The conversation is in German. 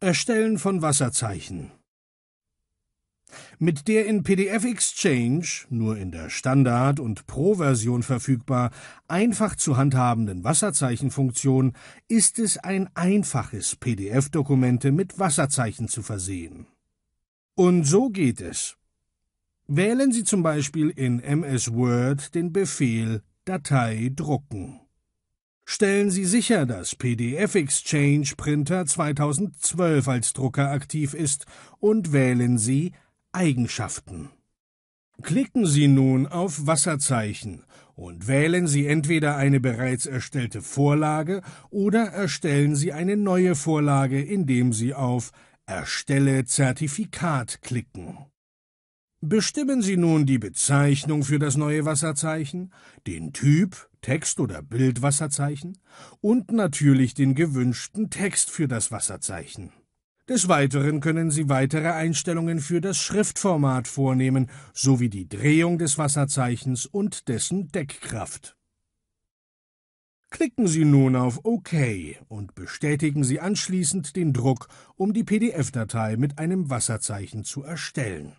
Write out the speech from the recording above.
Erstellen von Wasserzeichen. Mit der in PDF Exchange, nur in der Standard- und Pro-Version verfügbar, einfach zu handhabenden Wasserzeichenfunktion ist es ein einfaches, PDF-Dokumente mit Wasserzeichen zu versehen. Und so geht es. Wählen Sie zum Beispiel in MS Word den Befehl Datei drucken. Stellen Sie sicher, dass PDF Exchange Printer 2012 als Drucker aktiv ist und wählen Sie Eigenschaften. Klicken Sie nun auf Wasserzeichen und wählen Sie entweder eine bereits erstellte Vorlage oder erstellen Sie eine neue Vorlage, indem Sie auf Erstelle Zertifikat klicken. Bestimmen Sie nun die Bezeichnung für das neue Wasserzeichen, den Typ, Text- oder Bildwasserzeichen und natürlich den gewünschten Text für das Wasserzeichen. Des Weiteren können Sie weitere Einstellungen für das Schriftformat vornehmen, sowie die Drehung des Wasserzeichens und dessen Deckkraft. Klicken Sie nun auf OK und bestätigen Sie anschließend den Druck, um die PDF-Datei mit einem Wasserzeichen zu erstellen.